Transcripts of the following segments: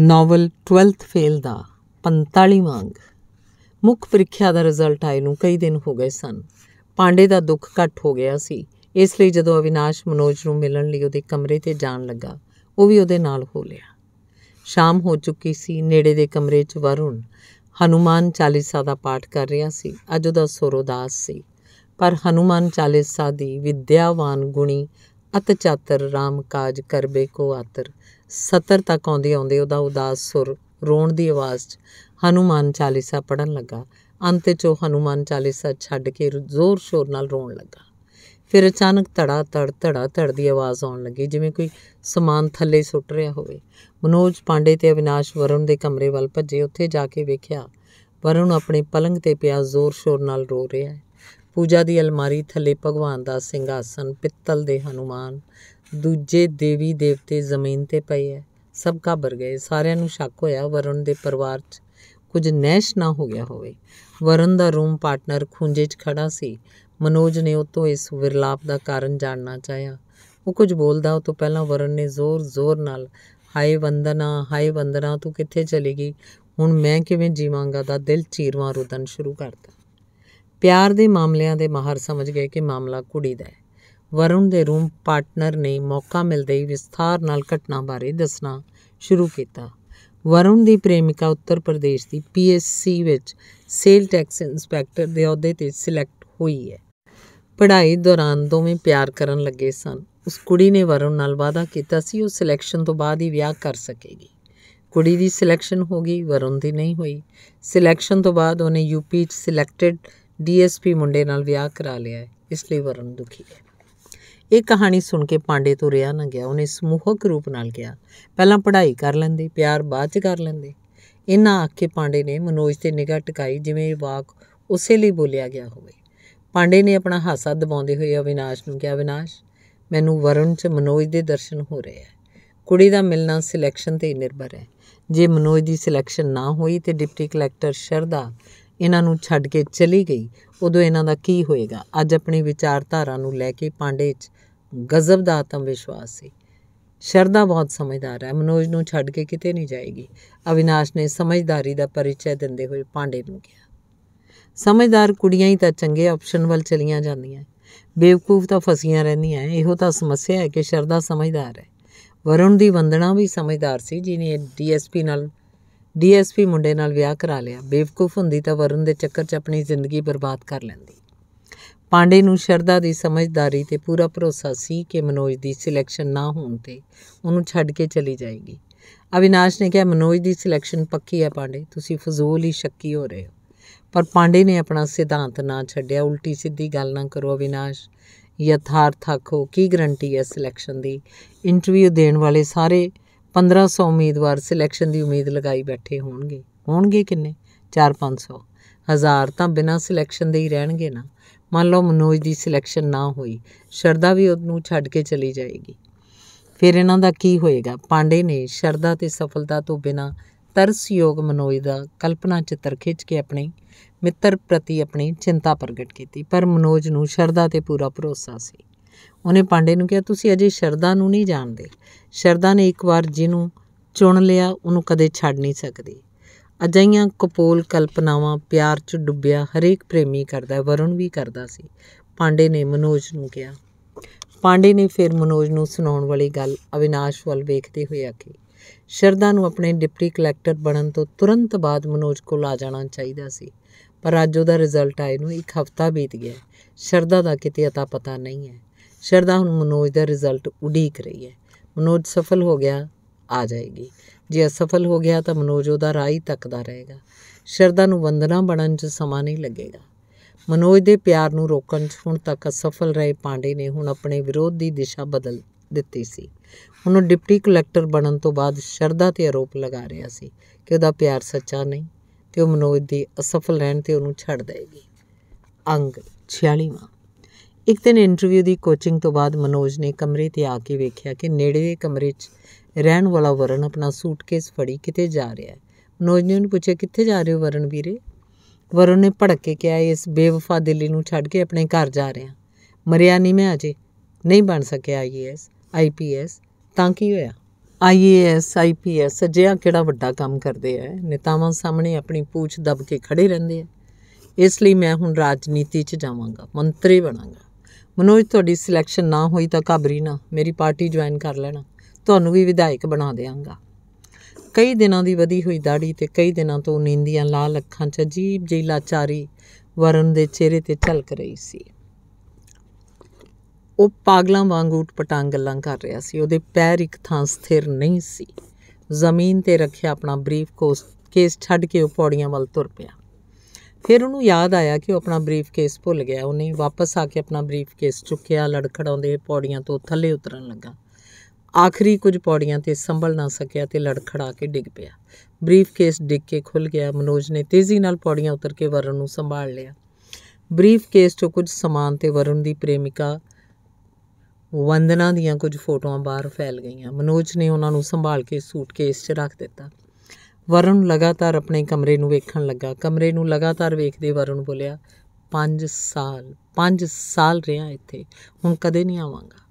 novel 12th fail ਦਾ 45 ਮੰਗ ਮੁੱਖ ਪ੍ਰੀਖਿਆ ਦਾ ਰਿਜ਼ਲਟ ਆਏ ਨੂੰ ਕਈ ਦਿਨ ਹੋ ਗਏ ਸਨ ਪਾਂਡੇ ਦਾ ਦੁੱਖ ਘਟ ਹੋ ਗਿਆ ਸੀ ਇਸ ਲਈ ਜਦੋਂ ਅਵਿਨਾਸ਼ ਮਨੋਜ ਨੂੰ ਮਿਲਣ ਲਈ ਉਹਦੇ ਕਮਰੇ ਤੇ ਜਾਣ ਲੱਗਾ ਉਹ ਵੀ ਉਹਦੇ ਨਾਲ ਹੋ ਲਿਆ ਸ਼ਾਮ ਹੋ ਚੁੱਕੀ ਸੀ ਨੇੜੇ ਦੇ ਕਮਰੇ 'ਚ ਵਰੁਣ ਹਨੂਮਾਨ ਚਾਲੀਸਾ ਦਾ ਪਾਠ ਕਰ ਰਿਹਾ ਸੀ ਅੱਜ ਉਹਦਾ ਸੋਰੋਦਾਸ ਸੀ ਪਰ ਹਨੂਮਾਨ ਚਾਲੀਸਾ ਦੀ ਵਿਦਿਆਵਾਨ ਗੁਣੀ ਅਤ ਚਾਤਰ ਰਾਮ ਕਾਜ ਕਰਬੇ ਕੋ ਆਤਰ 70 ਤੱਕ ਆਉਂਦੀ ਆਉਂਦੇ ਉਹਦਾ ਉਦਾਸ ਸੁਰ ਰੋਣ ਦੀ ਆਵਾਜ਼ 'ਚ ਹਨੂਮਾਨ ਚਾਲੀਸਾ ਪੜਨ ਲੱਗਾ ਅੰਤ 'ਚ ਉਹ ਹਨੂਮਾਨ ਚਾਲੀਸਾ ਛੱਡ ਕੇ ਜ਼ੋਰ ਸ਼ੋਰ ਨਾਲ ਰੋਣ ਲੱਗਾ ਫਿਰ ਅਚਾਨਕ ਧੜਾ ਧੜ ਧੜਾ ਧੜ ਦੀ ਆਵਾਜ਼ ਆਉਣ ਲੱਗੀ ਜਿਵੇਂ ਕੋਈ ਸਮਾਨ ਥੱਲੇ ਸੁੱਟ ਰਿਹਾ ਹੋਵੇ ਮਨੋਜ ਪਾਂਡੇ ਤੇ ਅਵਿਨਾਸ਼ ਵਰੁਣ ਦੇ ਕਮਰੇ ਵੱਲ ਭੱਜੇ ਉੱਥੇ ਜਾ ਕੇ ਵੇਖਿਆ ਵਰੁਣ ਆਪਣੇ ਪਲੰਗ ਤੇ ਪਿਆ ਜ਼ੋਰ ਸ਼ੋਰ ਨਾਲ ਰੋ ਰਿਹਾ ਹੈ ਪੂਜਾ ਦੀ ਅਲਮਾਰੀ ਥੱਲੇ ਭਗਵਾਨ ਦਾ ਸਿੰਘਾਸਨ ਪਿੱਤਲ ਦੇ ਹਨੂਮਾਨ ਦੂਜੇ ਦੇਵੀ ਦੇਵਤੇ ਜ਼ਮੀਨ 'ਤੇ ਪਏ ਐ ਸਭ ਘਬਰ ਗਏ ਸਾਰਿਆਂ ਨੂੰ ਸ਼ੱਕ ਹੋਇਆ ਵਰਣ ਦੇ ਪਰਿਵਾਰ 'ਚ ਕੁਝ ਨੈਸ਼ ਨਾ ਹੋ ਗਿਆ ਹੋਵੇ ਵਰਣ ਦਾ ਰੂਮ ਪਾਰਟਨਰ ਖੁੰਝੇ 'ਚ ਖੜਾ ਸੀ ਮਨੋਜ ਨੇ ਉਹ ਤੋਂ ਇਸ ਵਿਰਲਾਪ ਦਾ ਕਾਰਨ ਜਾਣਨਾ ਚਾਹਿਆ ਉਹ ਕੁਝ ਬੋਲਦਾ ਉਹ ਤੋਂ ਪਹਿਲਾਂ ਵਰਣ ਨੇ ਜ਼ੋਰ-ਜ਼ੋਰ ਨਾਲ ਹਾਏ ਵੰਦਨਾ ਹਾਏ ਵੰਦਨਾ ਤੂੰ ਕਿੱਥੇ ਚਲੀ ਗਈ ਹੁਣ ਮੈਂ ਕਿਵੇਂ ਜੀਵਾਂਗਾ ਦਾ ਦਿਲ ਚੀਰਵਾ ਰੋਦਨ ਸ਼ੁਰੂ ਕਰਦਾ ਪਿਆਰ ਦੇ ਮਾਮਲਿਆਂ ਦੇ ਮਾਹਰ ਸਮਝ ਗਏ ਕਿ ਮਾਮਲਾ ਕੁੜੀ ਦਾ ਹੈ ਵਰੁਣ ਦੇ ਰੂਮ ਪਾਰਟਨਰ ਨੇ ਮੌਕਾ ਮਿਲਦੇ ਹੀ ਵਿਸਥਾਰ ਨਾਲ ਘਟਨਾ ਬਾਰੇ ਦੱਸਣਾ ਸ਼ੁਰੂ ਕੀਤਾ ਵਰੁਣ ਦੀ ਪ੍ਰੇਮਿਕਾ ਉੱਤਰ ਪ੍ਰਦੇਸ਼ ਦੀ ਪੀਐਸਸੀ ਵਿੱਚ ਸੇਲ ਟੈਕਸ ਇਨਸਪੈਕਟਰ ਦੇ ਅਹੁਦੇ ਤੇ ਸਿਲੈਕਟ ਹੋਈ ਹੈ ਪੜ੍ਹਾਈ ਦੌਰਾਨ ਦੋਵੇਂ ਪਿਆਰ ਕਰਨ ਲੱਗੇ ਸਨ ਉਸ ਕੁੜੀ ਨੇ ਵਰੁਣ ਨਾਲ ਵਾਅਦਾ ਕੀਤਾ ਸੀ ਉਹ ਸਿਲੈਕਸ਼ਨ ਤੋਂ ਬਾਅਦ ਹੀ ਵਿਆਹ ਕਰ ਸਕੇਗੀ ਕੁੜੀ ਦੀ ਸਿਲੈਕਸ਼ਨ ਹੋ ਗਈ ਵਰੁਣ ਦੀ ਨਹੀਂ ਹੋਈ ਸਿਲੈਕਸ਼ਨ ਤੋਂ ਬਾਅਦ ਉਹਨੇ ਯੂਪੀ 'ਚ ਸਿਲੈਕਟਡ ਡੀਐਸਪੀ ਮੁੰਡੇ ਨਾਲ ਵਿਆਹ ਕਰਾ ਲਿਆ ਇਸ ਲਈ ਵਰੁਣ ਦੁਖੀ ਹੈ ਇਹ ਕਹਾਣੀ ਸੁਣ ਕੇ ਪਾਂਡੇ ਤੋਂ ਰਿਆ ਨਾ ਗਿਆ ਉਹਨੇ ਸਮੂਹਕ ਰੂਪ ਨਾਲ ਕਿਹਾ ਪਹਿਲਾਂ ਪੜ੍ਹਾਈ ਕਰ ਲੈਂਦੇ ਪਿਆਰ ਬਾਅਦ ਚ ਕਰ ਲੈਂਦੇ ਇਹਨਾਂ ਆਖ ਕੇ ਪਾਂਡੇ ਨੇ ਮਨੋਜ ਤੇ ਨਿਗਾਹ ਟਿਕਾਈ ਜਿਵੇਂ ਇਹ ਵਾਕ ਉਸੇ ਲਈ ਬੋਲਿਆ ਗਿਆ ਹੋਵੇ ਪਾਂਡੇ ਨੇ ਆਪਣਾ ਹਾਸਾ ਦਬਾਉਂਦੇ ਹੋਏ ਅਵਿਨਾਸ਼ ਨੂੰ ਕਿਹਾ ਅਵਿਨਾਸ਼ ਮੈਨੂੰ ਵਰਣ 'ਚ ਮਨੋਜ ਦੇ ਦਰਸ਼ਨ ਹੋ ਰਹੇ ਆ ਕੁੜੀ ਦਾ ਮਿਲਣਾ ਸਿਲੈਕਸ਼ਨ ਤੇ ਨਿਰਭਰ ਹੈ ਜੇ ਮਨੋਜ ਦੀ ਸਿਲੈਕਸ਼ਨ ਨਾ ਹੋਈ ਤੇ ਡਿਪਟੀ ਕਲੈਕਟਰ ਸ਼ਰਦਾ ਇਹਨਾਂ ਨੂੰ ਛੱਡ ਕੇ ਚਲੀ ਗਈ ਉਦੋਂ ਇਹਨਾਂ ਦਾ ਕੀ ਹੋਏਗਾ ਅੱਜ ਆਪਣੀ ਵਿਚਾਰਧਾਰਾ ਨੂੰ ਲੈ ਕੇ ਪਾਂਡੇ 'ਚ ਗਜ਼ਬ ਦਾ ਆਤਮ ਵਿਸ਼ਵਾਸ ਸੀ ਸ਼ਰਦਾ ਬਹੁਤ ਸਮਝਦਾਰ ਹੈ ਮਨੋਜ ਨੂੰ ਛੱਡ ਕੇ ਕਿਤੇ ਨਹੀਂ ਜਾਏਗੀ ਅਵਿਨਾਸ਼ ਨੇ ਸਮਝਦਾਰੀ ਦਾ ਪਰਿਚੈ ਦਿੰਦੇ ਹੋਏ ਪਾਂਡੇ ਨੂੰ ਕਿਹਾ ਸਮਝਦਾਰ ਕੁੜੀਆਂ ਹੀ ਤਾਂ ਚੰਗੇ ਆਪਸ਼ਨ ਵੱਲ ਚਲੀਆਂ ਜਾਂਦੀਆਂ ਬੇਵਕੂਫ ਤਾਂ ਫਸੀਆਂ ਰਹਿੰਦੀਆਂ ਇਹੋ ਤਾਂ ਸਮੱਸਿਆ ਹੈ ਕਿ ਸ਼ਰਦਾ ਸਮਝਦਾਰ ਹੈ ਵਰੁਣ ਦੀ ਵੰਦਨਾ ਵੀ ਸਮਝਦਾਰ ਸੀ ਜਿਨੇ ਡੀਐਸਪੀ ਨਾਲ ਡੀਐਸਪੀ ਮੁੰਡੇ ਨਾਲ ਵਿਆਹ ਕਰਾ ਲਿਆ ਬੇਵਕੂਫ ਹੁੰਦੀ ਤਾਂ ਵਰਨ ਦੇ ਚੱਕਰ 'ਚ ਆਪਣੀ ਜ਼ਿੰਦਗੀ ਬਰਬਾਦ ਕਰ ਲੈਂਦੀ ਪਾਂਡੇ ਨੂੰ ਸ਼ਰਦਾ ਦੀ ਸਮਝਦਾਰੀ ਤੇ ਪੂਰਾ ਭਰੋਸਾ ਸੀ ਕਿ ਮਨੋਜ ਦੀ ਸਿਲੈਕਸ਼ਨ ਨਾ ਹੋਣ ਤੇ ਉਹਨੂੰ ਛੱਡ ਕੇ ਚਲੀ ਜਾਏਗੀ ਅਵਿਨਾਸ਼ ਨੇ ਕਿਹਾ ਮਨੋਜ ਦੀ ਸਿਲੈਕਸ਼ਨ ਪੱਕੀ ਹੈ ਪਾਂਡੇ ਤੁਸੀਂ ਫਜ਼ੂਲ ਹੀ ਸ਼ੱਕੀ ਹੋ ਰਹੇ ਹੋ ਪਰ ਪਾਂਡੇ ਨੇ ਆਪਣਾ ਸਿਧਾਂਤ ਨਾ ਛੱਡਿਆ ਉਲਟੀ ਸਿੱਧੀ ਗੱਲ ਨਾ ਕਰੋ ਅਵਿਨਾਸ਼ ਯਥਾਰਥ ਆਖੋ ਕੀ ਗਰੰਟੀ ਹੈ ਸਿਲੈਕਸ਼ਨ ਦੀ ਇੰਟਰਵਿਊ ਦੇਣ ਵਾਲੇ ਸਾਰੇ 1500 ਉਮੀਦਵਾਰ ਸਿਲੈਕਸ਼ਨ ਦੀ ਉਮੀਦ ਲਗਾਈ ਬੈਠੇ ਹੋਣਗੇ ਹੋਣਗੇ ਕਿੰਨੇ 4-500 ਹਜ਼ਾਰ ਤਾਂ ਬਿਨਾਂ ਸਿਲੈਕਸ਼ਨ ਦੇ ਹੀ ਰਹਿਣਗੇ ਨਾ ਮੰਨ ਲਓ ਮਨੋਜ ਦੀ ਸਿਲੈਕਸ਼ਨ ਨਾ ਹੋਈ ਸ਼ਰਦਾ ਵੀ ਉਹਨੂੰ ਛੱਡ ਕੇ ਚਲੀ ਜਾਏਗੀ ਫਿਰ ਇਹਨਾਂ ਦਾ ਕੀ ਹੋਏਗਾ ਪਾਂਡੇ ਨੇ ਸ਼ਰਦਾ ਤੇ ਸਫਲਤਾ ਤੋਂ ਬਿਨਾਂ ਤਰਸਯੋਗ ਮਨੋਜ ਦਾ ਕਲਪਨਾ ਚਿੱਤਰ ਖਿੱਚ ਕੇ ਆਪਣੇ ਮਿੱਤਰ ਪ੍ਰਤੀ ਆਪਣੀ ਚਿੰਤਾ ਪ੍ਰਗਟ ਕੀਤੀ ਪਰ ਮਨੋਜ ਨੂੰ ਸ਼ਰਦਾ ਤੇ ਪੂਰਾ ਭਰੋਸਾ ਸੀ ਉਹਨੇ ਪਾਂਡੇ ਨੂੰ ਕਿਹਾ ਤੁਸੀਂ ਅਜੇ ਸ਼ਰਦਾ ਨੂੰ ਨਹੀਂ ਜਾਣਦੇ ਸ਼ਰਦਾ ਨੇ ਇੱਕ ਵਾਰ ਜਿਹਨੂੰ ਚੁਣ ਲਿਆ ਉਹਨੂੰ ਕਦੇ ਛੱਡ ਨਹੀਂ ਸਕਦੀ ਅਜਈਆਂ ਕਪੋਲ ਕਲਪਨਾਵਾਂ ਪਿਆਰ 'ਚ ਡੁੱਬਿਆ ਹਰੇਕ ਪ੍ਰੇਮੀ ਕਰਦਾ ਵਰਣ ਵੀ ਕਰਦਾ ਸੀ ਪਾਂਡੇ ਨੇ ਮਨੋਜ ਨੂੰ ਕਿਹਾ ਪਾਂਡੇ ਨੇ ਫਿਰ ਮਨੋਜ ਨੂੰ ਸੁਣਾਉਣ ਵਾਲੀ ਗੱਲ ਅਵਿਨਾਸ਼ ਵੱਲ ਵੇਖਦੇ ਹੋਏ ਆਖੀ ਸ਼ਰਦਾ ਨੂੰ ਆਪਣੇ ਡਿਪਟੀ ਕਲੈਕਟਰ ਬਣਨ ਤੋਂ ਤੁਰੰਤ ਬਾਅਦ ਮਨੋਜ ਕੋਲ ਆ ਜਾਣਾ ਚਾਹੀਦਾ ਸੀ ਪਰ ਅੱਜ ਉਹਦਾ ਰਿਜ਼ਲਟ ਆਏ ਨੂੰ ਇੱਕ ਹਫ਼ਤਾ ਬੀਤ ਗਿਆ ਸ਼ਰਦਾ ਦਾ ਕਿਤੇ ਅਤਾ ਪਤਾ ਨਹੀਂ ਹੈ ਸ਼ਰਦਾ ਹੁਣ ਮਨੋਜ ਦਾ ਰਿਜ਼ਲਟ ਉਡੀਕ ਰਹੀ ਹੈ ਮਨੋਜ ਸਫਲ ਹੋ ਗਿਆ ਆ ਜਾਏਗੀ ਜੇ ਅਸਫਲ ਹੋ ਗਿਆ ਤਾਂ ਮਨੋਜ ਉਹਦਾ ਰਾਹ ਹੀ ਤੱਕਦਾ ਰਹੇਗਾ ਸ਼ਰਦਾ ਨੂੰ ਵੰਦਨਾ ਬਣਨ 'ਚ ਸਮਾਂ ਨਹੀਂ ਲੱਗੇਗਾ ਮਨੋਜ ਦੇ ਪਿਆਰ ਨੂੰ ਰੋਕਣ 'ਚ ਹੁਣ ਤੱਕ ਅਸਫਲ ਰਹੇ ਪਾਂਡੇ ਨੇ ਹੁਣ ਆਪਣੇ ਵਿਰੋਧ ਦੀ ਦਿਸ਼ਾ ਬਦਲ ਦਿੱਤੀ ਸੀ ਉਹਨੂੰ ਡਿਪਟੀ ਕਲੈਕਟਰ ਬਣਨ ਤੋਂ ਬਾਅਦ ਸ਼ਰਦਾ ਤੇ ਆਰੋਪ ਲਗਾ ਰਿਹਾ ਸੀ ਕਿ ਉਹਦਾ ਪਿਆਰ ਸੱਚਾ ਨਹੀਂ ਤੇ ਉਹ ਮਨੋਜ ਦੀ ਅਸਫਲ ਰਹਿਣ ਤੇ ਉਹਨੂੰ ਛੱਡ ਦੇਗੀ ਅੰਗ 46ਵਾਂ ਇੱਕ ਦਿਨ ਇੰਟਰਵਿਊ ਦੀ ਕੋਚਿੰਗ ਤੋਂ ਬਾਅਦ ਮਨੋਜ ਨੇ ਕਮਰੇ ਤੇ ਆ ਕੇ ਵੇਖਿਆ ਕਿ ਨੇੜੇ ਦੇ ਕਮਰੇ 'ਚ ਰਹਿਣ ਵਾਲਾ ਵਰਨ ਆਪਣਾ ਸੂਟਕੇਸ ਫੜੀ ਕਿਤੇ ਜਾ ਰਿਹਾ ਹੈ ਮਨੋਜ ਨੇ ਉਹਨੂੰ ਪੁੱਛਿਆ ਕਿੱਥੇ ਜਾ ਰਹੇ ਹੋ ਵਰਨ ਵੀਰੇ ਵਰਨ ਨੇ ਭੜਕ ਕੇ ਕਿਹਾ ਇਸ ਬੇਵਫਾ ਦਿੱਲੀ ਨੂੰ ਛੱਡ ਕੇ ਆਪਣੇ ਘਰ ਜਾ ਰਿਹਾ ਮਰਿਆ ਨਹੀਂ ਮੈਂ ਅਜੇ ਨਹੀਂ ਬਣ ਸਕਿਆ ਆਈਏਐਸ ਆਈਪੀਐਸ ਤਾਂ ਕੀ ਹੋਇਆ ਆਈਏਐਸ ਆਈਪੀਐਸ ਅਜਿਹਾ ਕਿਹੜਾ ਵੱਡਾ ਕੰਮ ਕਰਦੇ ਆ ਨੇਤਾਵਾਂ ਸਾਹਮਣੇ ਆਪਣੀ ਪੂਛ ਦਬ ਕੇ ਖੜੇ ਰਹਿੰਦੇ ਆ ਇਸ ਲਈ ਮੈਂ ਹੁਣ ਰਾਜਨੀਤੀ 'ਚ ਜਾਵਾਂਗਾ ਮੰਤਰੀ ਬਣਾਂਗਾ ਮਨੋਜ ਤੁਹਾਡੀ ਸਿਲੈਕਸ਼ਨ ਨਾ ਹੋਈ ਤਾਂ ਘਬਰੀ ਨਾ ਮੇਰੀ ਪਾਰਟੀ ਜੁਆਇਨ ਕਰ ਲੈਣਾ ਤੁਹਾਨੂੰ ਵੀ ਵਿਧਾਇਕ ਬਣਾ ਦੇਵਾਂਗਾ ਕਈ ਦਿਨਾਂ ਦੀ ਵਧੀ ਹੋਈ ਦਾੜੀ ਤੇ ਕਈ ਦਿਨਾਂ ਤੋਂ ਨੀਂਦੀਆਂ ਲਾਲ ਅੱਖਾਂ 'ਚ ਅਜੀਬ ਜਿਹੀ ਲਾਚਾਰੀ ਵਰਨ ਦੇ ਚਿਹਰੇ ਤੇ ਝਲਕ ਰਹੀ ਸੀ ਉਹ ਪਾਗਲਾਂ ਵਾਂਗ ਉਟ ਪਟਾਂਗ ਗੱਲਾਂ ਕਰ ਰਿਹਾ ਸੀ ਉਹਦੇ ਪੈਰ ਇੱਕ ਥਾਂ ਸਥਿਰ ਨਹੀਂ ਸੀ ਜ਼ਮੀਨ ਤੇ ਰੱਖਿਆ ਆਪਣਾ ਬਰੀਫ ਕੋਸ ਕੇਸ ਛੱਡ ਕੇ ਉਹ ਪੌੜੀਆਂ ਵੱਲ ਤੁਰ ਪਿਆ ਫਿਰ ਉਹਨੂੰ ਯਾਦ ਆਇਆ ਕਿ ਉਹ ਆਪਣਾ ਬਰੀਫ ਕੇਸ ਭੁੱਲ ਗਿਆ ਉਹਨੇ ਵਾਪਸ ਆ ਕੇ ਆਪਣਾ ਬਰੀਫ ਕੇਸ ਚੁੱਕਿਆ ਲੜਖੜਾਉਂਦੇ ਪੌੜੀਆਂ ਤੋਂ ਥੱਲੇ ਉਤਰਨ ਲੱਗਾ ਆਖਰੀ ਕੁਝ ਪੌੜੀਆਂ ਤੇ ਸੰਭਲ ਨਾ ਸਕਿਆ ਤੇ ਲੜਖੜਾ ਕੇ ਡਿੱਗ ਪਿਆ ਬਰੀਫ ਕੇਸ ਡਿੱਗ ਕੇ ਖੁੱਲ ਗਿਆ ਮਨੋਜ ਨੇ ਤੇਜ਼ੀ ਨਾਲ ਪੌੜੀਆਂ ਉਤਰ ਕੇ ਵਰਨ ਨੂੰ ਸੰਭਾਲ ਲਿਆ ਬਰੀਫ ਕੇਸ 'ਚੋਂ ਕੁਝ ਸਮਾਨ ਤੇ ਵਰਨ ਦੀ ਪ੍ਰੇਮਿਕਾ ਵੰਦਨਾ ਦੀਆਂ ਕੁਝ ਫੋਟੋਆਂ ਬਾਹਰ ਫੈਲ ਗਈਆਂ ਮਨੋਜ ਨੇ ਉਹਨਾਂ ਨੂੰ ਸੰਭਾਲ ਕੇ ਸੂਟਕੇਸ 'ਚ ਰੱਖ ਦਿੱਤਾ ਵਰੁਣ ਲਗਾਤਾਰ ਆਪਣੇ ਕਮਰੇ ਨੂੰ ਵੇਖਣ ਲੱਗਾ ਕਮਰੇ ਨੂੰ ਲਗਾਤਾਰ ਵੇਖਦੇ ਵਰੁਣ ਬੋਲਿਆ 5 ਸਾਲ 5 ਸਾਲ ਰਿਹਾ ਇੱਥੇ ਹੁਣ ਕਦੇ ਨਹੀਂ ਆਵਾਂਗਾ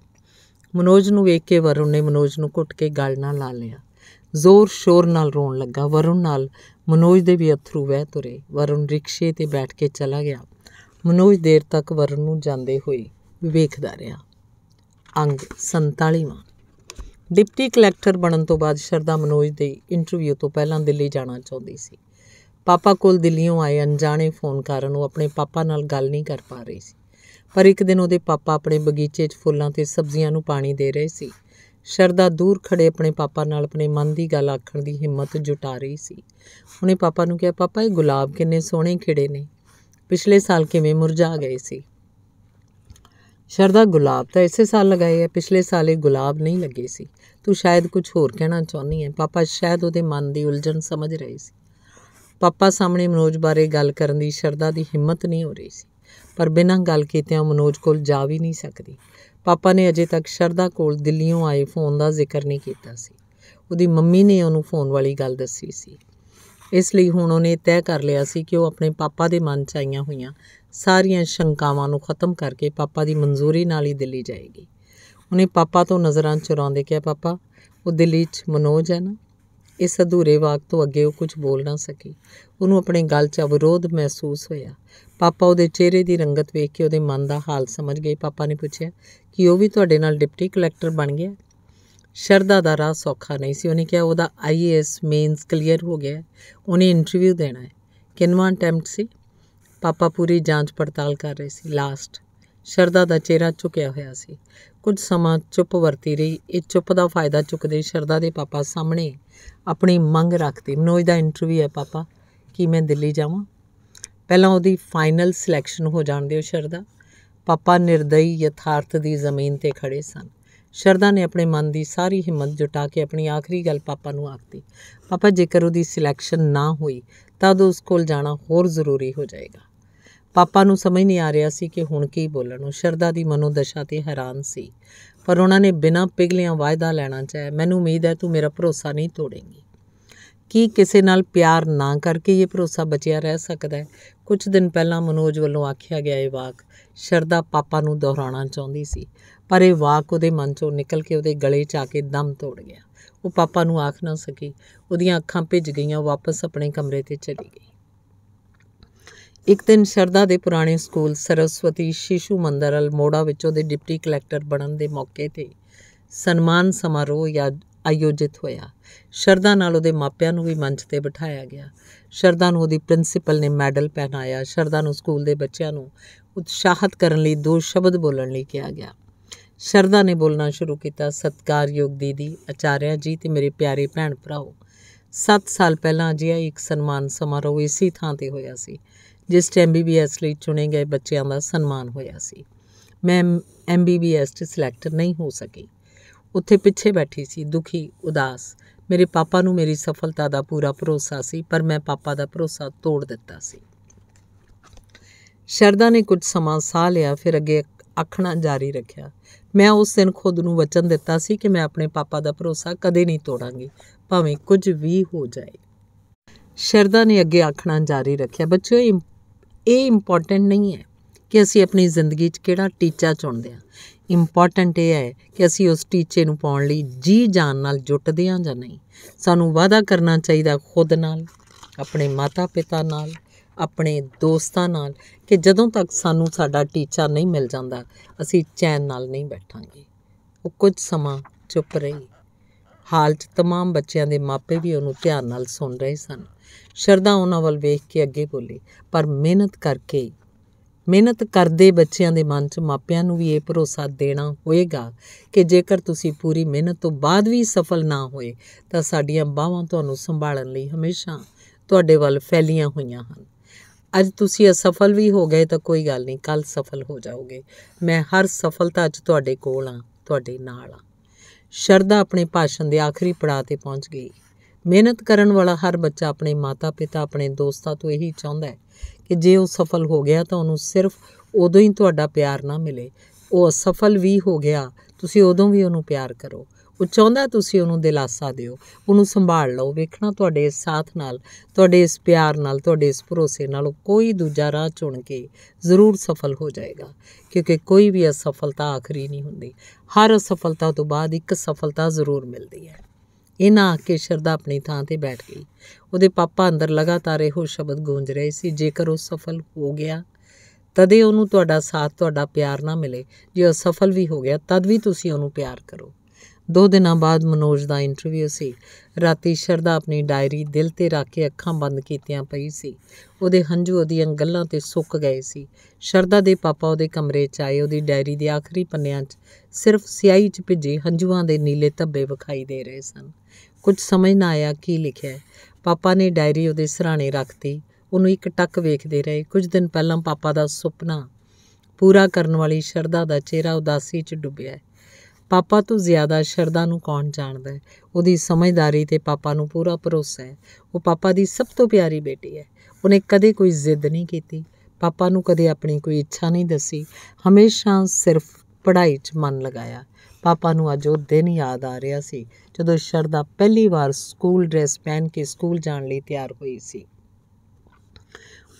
ਮਨੋਜ ਨੂੰ ਵੇਖ ਕੇ ਵਰੁਣ ਨੇ ਮਨੋਜ ਨੂੰ ਘੁੱਟ ਕੇ ਗਲ ਨਾਲ ਲਾ ਲਿਆ ਜ਼ੋਰ ਸ਼ੋਰ ਨਾਲ ਰੋਣ ਲੱਗਾ ਵਰੁਣ ਨਾਲ ਮਨੋਜ ਦੇ ਵੀ ਅਥਰੂ ਵਹਿ ਤੁਰੇ ਵਰੁਣ ਰਿਕਸ਼ੇ ਤੇ ਬੈਠ ਕੇ ਚਲਾ ਗਿਆ ਮਨੋਜ ਦੇਰ ਤੱਕ ਵਰੁਣ ਨੂੰ ਜਾਂਦੇ ਹੋਏ ਵੇਖਦਾ ਰਿਹਾ ਅੰਗ 47ਵਾਂ ਡਿਪਟੀ ਕਲੈਕਟਰ ਬਣਨ ਤੋਂ ਬਾਅਦ ਸ਼ਰਦਾ ਮਨੋਜ ਦੇ ਇੰਟਰਵਿਊ ਤੋਂ ਪਹਿਲਾਂ ਦਿੱਲੀ ਜਾਣਾ ਚਾਹੁੰਦੀ ਸੀ ਪਾਪਾ ਕੋਲ ਦਿੱਲੀੋਂ ਆਏ ਅਣਜਾਣੇ ਫੋਨ ਕਾਰਨ ਉਹ ਆਪਣੇ ਪਾਪਾ ਨਾਲ ਗੱਲ ਨਹੀਂ ਕਰ ਪਾ ਰਹੀ ਸੀ ਪਰ ਇੱਕ ਦਿਨ ਉਹਦੇ ਪਾਪਾ ਆਪਣੇ ਬਗੀਚੇ 'ਚ ਫੁੱਲਾਂ ਤੇ ਸਬਜ਼ੀਆਂ ਨੂੰ ਪਾਣੀ ਦੇ ਰਹੇ ਸੀ ਸ਼ਰਦਾ ਦੂਰ ਖੜੇ ਆਪਣੇ ਪਾਪਾ ਨਾਲ ਆਪਣੇ ਮਨ ਦੀ ਗੱਲ ਆਖਣ ਦੀ ਹਿੰਮਤ ਜੁਟਾ ਰਹੀ ਸੀ ਉਹਨੇ ਪਾਪਾ ਨੂੰ ਕਿਹਾ ਪਾਪਾ ਇਹ ਗੁਲਾਬ ਕਿੰਨੇ ਸੋਹਣੇ ਖਿੜੇ ਨੇ ਪਿਛਲੇ ਸਾਲ ਕਿਵੇਂ ਮੁਰਝਾ ਗਏ ਸੀ ਸ਼ਰਦਾ ਗੁਲਾਬ ਤਾਂ ਇਸੇ ਸਾਲ ਲਗਾਏ ਆ ਪਿਛਲੇ ਸਾਲ ਇਹ ਗੁਲਾਬ ਨਹੀਂ ਲੱਗੇ ਸੀ ਤੂੰ ਸ਼ਾਇਦ ਕੁਝ ਹੋਰ ਕਹਿਣਾ ਚਾਹੁੰਦੀ ਹੈ ਪਾਪਾ ਸ਼ਾਇਦ ਉਹਦੇ ਮਨ ਦੀ ਉਲਝਣ ਸਮਝ ਰਹੇ ਸੀ ਪਾਪਾ ਸਾਹਮਣੇ ਮਨੋਜ ਬਾਰੇ ਗੱਲ ਕਰਨ ਦੀ ਸ਼ਰਦਾ ਦੀ ਹਿੰਮਤ ਨਹੀਂ ਹੋ ਰਹੀ ਸੀ ਪਰ ਬਿਨਾਂ ਗੱਲ ਕੀਤਿਆਂ ਮਨੋਜ ਕੋਲ ਜਾ ਵੀ ਨਹੀਂ ਸਕਦੀ ਪਾਪਾ ਨੇ ਅਜੇ ਤੱਕ ਸ਼ਰਦਾ ਕੋਲ ਦਿੱਲੀੋਂ ਆਏ ਫੋਨ ਦਾ ਜ਼ਿਕਰ ਨਹੀਂ ਕੀਤਾ ਸੀ ਉਹਦੀ ਮੰਮੀ ਨੇ ਉਹਨੂੰ ਫੋਨ ਵਾਲੀ ਗੱਲ ਦੱਸੀ ਸੀ ਇਸ ਲਈ ਹੁਣ ਉਹਨੇ ਤੈਅ ਕਰ ਲਿਆ ਸੀ ਕਿ ਉਹ ਆਪਣੇ ਪਾਪਾ ਦੇ ਮਨ 'ਚ ਆਈਆਂ ਹੋਈਆਂ ਸਾਰੀਆਂ ਸ਼ੰਕਾਵਾਂ ਨੂੰ ਖਤਮ ਕਰਕੇ ਪਾਪਾ ਦੀ ਮਨਜ਼ੂਰੀ ਨਾਲ ਹੀ ਦਿੱਲੀ ਜਾਏਗੀ ਉਹਨੇ ਪਾਪਾ ਤੋਂ ਨਜ਼ਰਾਂ ਚੁਰਾਉਂਦੇ ਕਿਹਾ ਪਾਪਾ ਉਹ ਦਿੱਲੀ 'ਚ ਮਨੋਜ ਹੈ ਨਾ ਇਸ ਅਧੂਰੇ ਵਾਕ ਤੋਂ ਅੱਗੇ ਉਹ ਕੁਝ ਬੋਲ ਨਾ ਸਕੀ ਉਹਨੂੰ ਆਪਣੇ ਗੱਲ 'ਚ ਅਵਰੋਧ ਮਹਿਸੂਸ ਹੋਇਆ ਪਾਪਾ ਉਹਦੇ ਚਿਹਰੇ ਦੀ ਰੰਗਤ ਵੇਖ ਕੇ ਉਹਦੇ ਮਨ ਦਾ ਹਾਲ ਸਮਝ ਗਈ ਪਾਪਾ ਨੇ ਪੁੱਛਿਆ ਕਿ ਉਹ ਵੀ ਤੁਹਾਡੇ ਨਾਲ ਡਿਪਟੀ ਕਲੈਕਟਰ ਬਣ ਗਿਆ ਸ਼ਰਦਾ ਦਾ ਰਾਹ ਸੌਖਾ ਨਹੀਂ ਸੀ ਉਹਨੇ ਕਿਹਾ ਉਹਦਾ ਆਈਏਐਸ ਮੇਨਸ ਕਲੀਅਰ ਹੋ ਗਿਆ ਉਹਨੇ ਇੰਟਰਵਿਊ ਦੇਣਾ ਹੈ ਕਿੰਨਵਾਂ ਅਟੈਂਪਟ ਸੀ ਪਾਪਾ ਪੂਰੀ ਜਾਂਚ ਪੜਤਾਲ ਕਰ ਰਹੇ ਸੀ ਲਾਸਟ ਸ਼ਰਦਾ ਦਾ ਚਿਹਰਾ ਝੁਕਿਆ ਹੋਇਆ ਸੀ ਕੁਝ ਸਮਾਂ ਚੁੱਪ ਵਰਤੀ ਰਹੀ ਇਹ ਚੁੱਪ ਦਾ ਫਾਇਦਾ ਚੁੱਕਦੇ ਸ਼ਰਦਾ ਦੇ ਪਾਪਾ ਸਾਹਮਣੇ ਆਪਣੀ ਮੰਗ ਰੱਖਦੇ ਮਨੋਜ ਦਾ ਇੰਟਰਵਿਊ ਹੈ ਪਾਪਾ ਕਿ ਮੈਂ ਦਿੱਲੀ ਜਾਵਾਂ ਪਹਿਲਾਂ ਉਹਦੀ ਫਾਈਨਲ ਸਿਲੈਕਸ਼ਨ ਹੋ ਜਾਣ ਦਿਓ ਸ਼ਰਦਾ ਪਾਪਾ ਨਿਰਦਈ ਯਥਾਰਥ ਦੀ ਜ਼ਮੀਨ ਤੇ ਖੜੇ ਸਨ ਸ਼ਰਦਾ ਨੇ ਆਪਣੇ ਮਨ ਦੀ ਸਾਰੀ ਹਿੰਮਤ ਜੁਟਾ ਕੇ ਆਪਣੀ ਆਖਰੀ ਗੱਲ ਪਾਪਾ ਨੂੰ ਆਖਤੀ ਪਾਪਾ ਜੇਕਰ ਉਹਦੀ ਸਿਲੈਕਸ਼ਨ ਨਾ ਹੋਈ ਤਦ ਉਸ ਕੋਲ ਜਾਣਾ ਹੋਰ ਜ਼ਰੂਰੀ ਹੋ ਜਾਏਗਾ ਪਾਪਾ ਨੂੰ ਸਮਝ ਨਹੀਂ ਆ ਰਿਹਾ ਸੀ ਕਿ ਹੁਣ ਕੀ ਬੋਲਣ ਉਹ ਸ਼ਰਦਾ ਦੀ ਮਨੋਦਸ਼ਾ ਤੇ ਹੈਰਾਨ ਸੀ ਪਰ ਉਹਨਾਂ ਨੇ ਬਿਨਾਂ ਪਿਗਲਿਆਂ ਵਾਅਦਾ ਲੈਣਾ ਚਾਹਿਆ ਮੈਨੂੰ ਉਮੀਦ ਹੈ ਤੂੰ ਮੇਰਾ ਭਰੋਸਾ ਨਹੀਂ ਤੋੜੇਂਗੀ ਕੀ ਕਿਸੇ ਨਾਲ ਪਿਆਰ ਨਾ ਕਰਕੇ ਇਹ ਭਰੋਸਾ ਬਚਿਆ ਰਹਿ ਸਕਦਾ ਹੈ ਕੁਝ ਦਿਨ ਪਹਿਲਾਂ ਮਨੋਜ ਵੱਲੋਂ ਆਖਿਆ ਗਿਆ ਇਹ ਵਾਕ ਸ਼ਰਦਾ ਪਾਪਾ ਨੂੰ ਦੁਹਰਾਉਣਾ ਚਾਹੁੰਦੀ ਸੀ ਪਰ ਇਹ ਵਾਕ ਉਹਦੇ ਮਨ ਚੋਂ ਨਿਕਲ ਕੇ ਉਹਦੇ ਗਲੇ 'ਚ ਆ ਕੇ ਦਮ ਤੋੜ ਗਿਆ ਉਹ ਪਾਪਾ ਨੂੰ ਆਖ ਨਾ ਸਕੀ ਉਹਦੀਆਂ ਅੱਖਾਂ ਭਿੱਜ ਗਈਆਂ ਵਾਪਸ ਆਪਣੇ ਕਮਰੇ ਤੇ ਚਲੀ ਗਈ ਇੱਕ ਦਿਨ ਸ਼ਰਦਾ ਦੇ ਪੁਰਾਣੇ ਸਕੂਲ ਸਰਸਵਤੀ ਸ਼ਿਸ਼ੂ ਮੰਦਰ ਅਲਮੋੜਾ ਵਿੱਚ ਉਹਦੇ ਡਿਪਟੀ ਕਲੈਕਟਰ ਬਣਨ ਦੇ ਮੌਕੇ ਤੇ ਸਨਮਾਨ ਸਮਾਰੋਹ ਯਾ ਆਯੋਜਿਤ ਹੋਇਆ ਸ਼ਰਦਾ ਨਾਲ ਉਹਦੇ ਮਾਪਿਆਂ ਨੂੰ ਵੀ ਮੰਚ ਤੇ ਬਿਠਾਇਆ ਗਿਆ ਸ਼ਰਦਾ ਨੂੰ ਉਹਦੀ ਪ੍ਰਿੰਸੀਪਲ ਨੇ ਮੈਡਲ ਪਹਿਨਾਇਆ ਸ਼ਰਦਾ ਨੂੰ ਸਕੂਲ ਦੇ ਬੱਚਿਆਂ ਨੂੰ ਉਤਸ਼ਾਹਤ ਕਰਨ ਲਈ ਦੋ ਸ਼ਬਦ ਬੋਲਣ ਲਈ ਕਿਹਾ ਗਿਆ ਸ਼ਰਦਾ ਨੇ ਬੋਲਣਾ ਸ਼ੁਰੂ ਕੀਤਾ ਸਤਕਾਰਯੋਗ ਦੀਦੀ ਆਚਾਰਿਆ ਜੀ ਤੇ ਮੇਰੇ ਪਿਆਰੇ ਭੈਣ ਭਰਾਓ 7 ਸਾਲ ਪਹਿਲਾਂ ਅਜਿਹਾ ਇੱਕ ਸਨਮਾਨ ਸਮਾਰੋਹ ਇਸੇ ਥਾਂ ਤੇ ਹੋਇਆ ਸੀ ਜਿਸ ਟਾਈਮ ਬੀਬੀਐਸ ਲਈ ਚੁਣੇ ਗਏ ਬੱਚਿਆਂ ਦਾ ਸਨਮਾਨ ਹੋਇਆ ਸੀ ਮੈਂ ਐਮਬੀਬੀਐਸ ਤੇ ਸਿਲੈਕਟ ਨਹੀਂ ਹੋ ਸਕੀ ਉੱਥੇ ਪਿੱਛੇ ਬੈਠੀ ਸੀ ਦੁਖੀ ਉਦਾਸ ਮੇਰੇ ਪਾਪਾ ਨੂੰ ਮੇਰੀ ਸਫਲਤਾ ਦਾ ਪੂਰਾ ਭਰੋਸਾ ਸੀ ਪਰ ਮੈਂ ਪਾਪਾ ਦਾ ਭਰੋਸਾ ਤੋੜ ਦਿੱਤਾ ਸੀ ਸ਼ਰਦਾ ਨੇ ਕੁਝ ਸਮਾਂ ਸਾਹ ਲਿਆ ਫਿਰ ਅੱਗੇ ਆਖਣਾ ਜਾਰੀ ਰੱਖਿਆ ਮੈਂ ਉਸ ਦਿਨ ਖੁਦ ਨੂੰ ਵਚਨ ਦਿੱਤਾ ਸੀ ਕਿ ਮੈਂ ਆਪਣੇ ਪਾਪਾ ਦਾ ਭਰੋਸਾ ਕਦੇ ਨਹੀਂ ਤੋੜਾਂਗੀ ਭਾਵੇਂ ਕੁਝ ਵੀ ਹੋ ਜਾਏ ਸ਼ਰਦਾ ਨੇ ਅੱਗੇ ਆਖਣਾ ਜਾਰੀ ਰੱਖਿਆ ਬੱਚਿਓ ਇਹ ਇੰਪੋਰਟੈਂਟ ਨਹੀਂ ਹੈ ਕਿ ਅਸੀਂ ਆਪਣੀ ਜ਼ਿੰਦਗੀ 'ਚ ਕਿਹੜਾ ਟੀਚਾ ਚੁਣਦੇ ਹਾਂ ਇੰਪੋਰਟੈਂਟ ਇਹ ਹੈ ਕਿ ਅਸੀਂ ਉਸ ਟੀਚੇ ਨੂੰ ਪਾਉਣ ਲਈ ਜੀ ਜਾਨ ਨਾਲ ਜੁਟਦੇ ਹਾਂ ਜਾਂ ਨਹੀਂ ਸਾਨੂੰ ਵਾਅਦਾ ਕਰਨਾ ਚਾਹੀਦਾ ਖੁਦ ਨਾਲ ਆਪਣੇ ਮਾਤਾ-ਪਿਤਾ ਨਾਲ ਆਪਣੇ ਦੋਸਤਾਂ ਨਾਲ ਕਿ ਜਦੋਂ ਤੱਕ ਸਾਨੂੰ ਸਾਡਾ ਟੀਚਾ ਨਹੀਂ ਮਿਲ ਜਾਂਦਾ ਅਸੀਂ ਚੈਨ ਨਾਲ ਨਹੀਂ ਬੈਠਾਂਗੇ ਉਹ ਕੁਝ ਸਮਾਂ ਚੁੱਪ ਰਹੀ ਹਾਲ 'ਚ तमाम ਬੱਚਿਆਂ ਦੇ ਮਾਪੇ ਵੀ ਉਹਨੂੰ ਧਿਆਨ ਨਾਲ ਸੁਣ ਰਹੇ ਸਨ ਸ਼ਰਦਾ ਉਹਨਾਂ ਵੱਲ ਵੇਖ ਕੇ ਅੱਗੇ ਬੋਲੀ ਪਰ ਮਿਹਨਤ ਕਰਕੇ ਮਿਹਨਤ ਕਰਦੇ ਬੱਚਿਆਂ ਦੇ ਮਨ 'ਚ ਮਾਪਿਆਂ ਨੂੰ ਵੀ ਇਹ ਭਰੋਸਾ ਦੇਣਾ ਹੋਏਗਾ ਕਿ ਜੇਕਰ ਤੁਸੀਂ ਪੂਰੀ ਮਿਹਨਤ ਤੋਂ ਬਾਅਦ ਵੀ ਸਫਲ ਨਾ ਹੋਏ ਤਾਂ ਸਾਡੀਆਂ ਬਾਹਾਂ ਤੁਹਾਨੂੰ ਸੰਭਾਲਣ ਲਈ ਹਮੇਸ਼ਾ ਤੁਹਾਡੇ ਵੱਲ ਫੈਲੀਆਂ ਹੋਈਆਂ ਹਨ ਅੱਜ ਤੁਸੀਂ ਅਸਫਲ ਵੀ ਹੋ ਗਏ ਤਾਂ ਕੋਈ ਗੱਲ ਨਹੀਂ ਕੱਲ ਸਫਲ ਹੋ ਜਾਓਗੇ ਮੈਂ ਹਰ ਸਫਲਤਾ 'ਚ ਤੁਹਾਡੇ ਕੋਲ ਆ ਤੁਹਾਡੇ ਨਾਲ ਆ ਸ਼ਰਦਾ ਆਪਣੇ ਭਾਸ਼ਣ ਦੇ ਆਖਰੀ ਪੜਾਅ ਤੇ ਪਹੁੰਚ ਗਈ ਮਿਹਨਤ ਕਰਨ ਵਾਲਾ ਹਰ ਬੱਚਾ ਆਪਣੇ ਮਾਤਾ-ਪਿਤਾ ਆਪਣੇ ਦੋਸਤਾਂ ਤੋਂ ਇਹੀ ਚਾਹੁੰਦਾ ਹੈ ਕਿ ਜੇ ਉਹ ਸਫਲ ਹੋ ਗਿਆ ਤਾਂ ਉਹਨੂੰ ਸਿਰਫ ਉਦੋਂ ਹੀ ਤੁਹਾਡਾ ਪਿਆਰ ਨਾ ਮਿਲੇ ਉਹ ਅਸਫਲ ਵੀ ਹੋ ਗਿਆ ਤੁਸੀਂ ਉਦੋਂ ਵੀ ਉਹਨੂੰ ਪਿਆਰ ਕਰੋ ਉਹ ਚਾਹੁੰਦਾ ਤੁਸੀਂ ਉਹਨੂੰ ਦਿਲਾਸਾ ਦਿਓ ਉਹਨੂੰ ਸੰਭਾਲ ਲਓ ਵੇਖਣਾ ਤੁਹਾਡੇ ਇਸ ਸਾਥ ਨਾਲ ਤੁਹਾਡੇ ਇਸ ਪਿਆਰ ਨਾਲ ਤੁਹਾਡੇ ਇਸ ਭਰੋਸੇ ਨਾਲ ਕੋਈ ਦੂਜਾ ਰਾਹ ਚੁਣ ਕੇ ਜ਼ਰੂਰ ਸਫਲ ਹੋ ਜਾਏਗਾ ਕਿਉਂਕਿ ਕੋਈ ਵੀ ਅਸਫਲਤਾ ਆਖਰੀ ਨਹੀਂ ਹੁੰਦੀ ਹਰ ਅਸਫਲਤਾ ਤੋਂ ਬਾਅਦ ਇੱਕ ਸਫਲਤਾ ਜ਼ਰੂਰ ਮਿਲਦੀ ਹੈ ਇਹਨਾਂ ਕੇ ਸ਼ਰਦਾ ਆਪਣੀ ਥਾਂ ਤੇ ਬੈਠ ਗਈ ਉਹਦੇ ਪਾਪਾ ਅੰਦਰ ਲਗਾਤਾਰ ਇਹੋ ਸ਼ਬਦ ਗੂੰਜ ਰਹੇ ਸੀ ਜੇਕਰ ਉਹ ਸਫਲ ਹੋ ਗਿਆ ਤਦੇ ਉਹਨੂੰ ਤੁਹਾਡਾ ਸਾਥ ਤੁਹਾਡਾ ਪਿਆਰ ਨਾ ਮਿਲੇ ਜੇ ਉਹ ਸਫਲ ਵੀ ਹੋ ਗਿਆ ਤਦ ਵੀ ਤੁਸੀਂ ਉਹਨੂੰ ਪਿਆਰ ਕਰੋ ਦੋ ਦਿਨਾਂ ਬਾਅਦ ਮਨੋਜ ਦਾ ਇੰਟਰਵਿਊ ਸੀ ਰਾਤੀ ਸ਼ਰਦਾ ਆਪਣੀ ਡਾਇਰੀ ਦਿਲ ਤੇ ਰੱਖ ਕੇ ਅੱਖਾਂ ਬੰਦ ਕੀਤੀਆਂ ਪਈ ਸੀ ਉਹਦੇ ਹੰਝੂ ਉਹਦੀਆਂ ਗੱਲਾਂ ਤੇ ਸੁੱਕ ਗਏ ਸੀ ਸ਼ਰਦਾ ਦੇ ਪਾਪਾ ਉਹਦੇ ਕਮਰੇ 'ਚ ਆਏ ਉਹਦੀ ਡਾਇਰੀ ਦੇ ਆਖਰੀ ਪੰਨਿਆਂ 'ਚ ਸਿਰਫ ਸਿਆਹੀ 'ਚ ਭਿੱਜੇ ਹੰਝੂਆਂ ਦੇ ਨੀਲੇ ਧੱਬੇ ਵਿਖਾਈ ਦੇ ਰਹੇ ਸਨ ਕੁਝ ਸਮਝ ਨਾ ਆਇਆ ਕੀ ਲਿਖਿਆ ਪਾਪਾ ਨੇ ਡਾਇਰੀ ਉਹਦੇ ਸਿਰਾਣੇ ਰੱਖਤੀ ਉਹਨੂੰ ਇੱਕ ਟੱਕ ਵੇਖਦੇ ਰਹੇ ਕੁਝ ਦਿਨ ਪਹਿਲਾਂ ਪਾਪਾ ਦਾ ਸੁਪਨਾ ਪੂਰਾ ਕਰਨ ਵਾਲੀ ਸ਼ਰਦਾ ਦਾ ਚਿਹਰਾ ਉਦਾਸੀ 'ਚ ਡੁੱਬਿਆ ਪਾਪਾ ਤੋਂ ਜ਼ਿਆਦਾ ਸ਼ਰਦਾ ਨੂੰ ਕੌਣ ਜਾਣਦਾ ਹੈ ਉਹਦੀ ਸਮਝਦਾਰੀ ਤੇ ਪਾਪਾ ਨੂੰ ਪੂਰਾ ਭਰੋਸਾ ਹੈ ਉਹ ਪਾਪਾ ਦੀ ਸਭ ਤੋਂ ਪਿਆਰੀ ਬੇਟੀ ਹੈ ਉਹਨੇ ਕਦੇ ਕੋਈ ਜ਼ਿੱਦ ਨਹੀਂ ਕੀਤੀ ਪਾਪਾ ਨੂੰ ਕਦੇ ਆਪਣੀ ਕੋਈ ਇੱਛਾ ਨਹੀਂ ਦੱਸੀ ਹਮੇਸ਼ਾ ਸਿਰਫ ਪੜ੍ਹਾਈ 'ਚ ਮਨ ਲਗਾਇਆ ਪਾਪਾ ਨੂੰ ਅੱਜ ਉਹ ਦਿਨ ਯਾਦ ਆ ਰਿਹਾ ਸੀ ਜਦੋਂ ਸ਼ਰਦਾ ਪਹਿਲੀ ਵਾਰ ਸਕੂਲ ਡਰੈਸ ਪਹਿਨ ਕੇ ਸਕੂਲ ਜਾਣ ਲਈ ਤਿਆਰ ਹੋਈ ਸੀ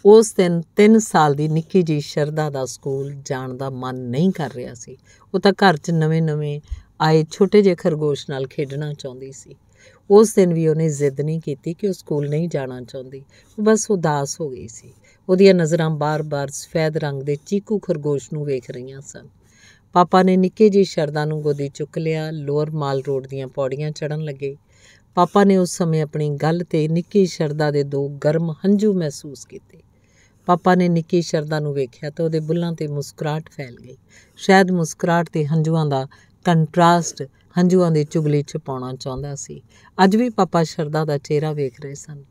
ਉਸ ਦਿਨ 3 ਸਾਲ ਦੀ ਨਿੱਕੀ ਜੀ ਸ਼ਰਦਾ ਦਾ ਸਕੂਲ ਜਾਣ ਦਾ ਮਨ ਨਹੀਂ ਕਰ ਰਿਹਾ ਸੀ ਉਹ ਤਾਂ ਘਰ 'ਚ ਨਵੇਂ-ਨਵੇਂ ਆਏ ਛੋਟੇ ਜਿਹੇ ਖਰਗੋਸ਼ ਨਾਲ ਖੇਡਣਾ ਚਾਹੁੰਦੀ ਸੀ ਉਸ ਦਿਨ ਵੀ ਉਹਨੇ ਜ਼ਿੱਦ ਨਹੀਂ ਕੀਤੀ ਕਿ ਉਹ ਸਕੂਲ ਨਹੀਂ ਜਾਣਾ ਚਾਹੁੰਦੀ ਉਹ ਬਸ ਉਦਾਸ ਹੋ ਗਈ ਸੀ ਉਹਦੀਆਂ ਨਜ਼ਰਾਂ ਬਾਰ-ਬਾਰ ਸਫੈਦ ਰੰਗ ਦੇ ਚੀਕੂ ਖਰਗੋਸ਼ ਨੂੰ ਵੇਖ ਰਹੀਆਂ ਸਨ ਪਾਪਾ ਨੇ ਨਿੱਕੇ ਜੀ ਸ਼ਰਦਾ ਨੂੰ ਗੋਦੀ ਚੁੱਕ ਲਿਆ ਲੋਅਰ ਮਾਲ ਰੋਡ ਦੀਆਂ ਪੌੜੀਆਂ ਚੜਨ ਲੱਗੇ ਪਾਪਾ ਨੇ ਉਸ ਸਮੇਂ ਆਪਣੀ ਗੱਲ ਤੇ ਨਿੱਕੀ ਸ਼ਰਦਾ ਦੇ ਦੋ ਗਰਮ ਹੰਝੂ ਮਹਿਸੂਸ ਕੀਤੇ ਪਾਪਾ ਨੇ ਨਿੱਕੀ ਸ਼ਰਦਾ ਨੂੰ ਵੇਖਿਆ ਤਾਂ ਉਹਦੇ ਬੁੱਲਾਂ ਤੇ ਮੁਸਕਰਾਟ ਫੈਲ ਗਈ ਸ਼ਾਇਦ ਮੁਸਕਰਾਟ ਤੇ ਹੰਝੂਆਂ ਦਾ ਕੰਟਰਾਸਟ ਹੰਝੂਆਂ ਦੇ ਚੁਗਲੀ ਚ ਪਾਉਣਾ ਚਾਹੁੰਦਾ ਸੀ ਅੱਜ ਵੀ ਪਾਪਾ ਸ਼ਰਦਾ ਦਾ ਚਿਹਰਾ ਵੇਖ ਰਹੇ ਸਨ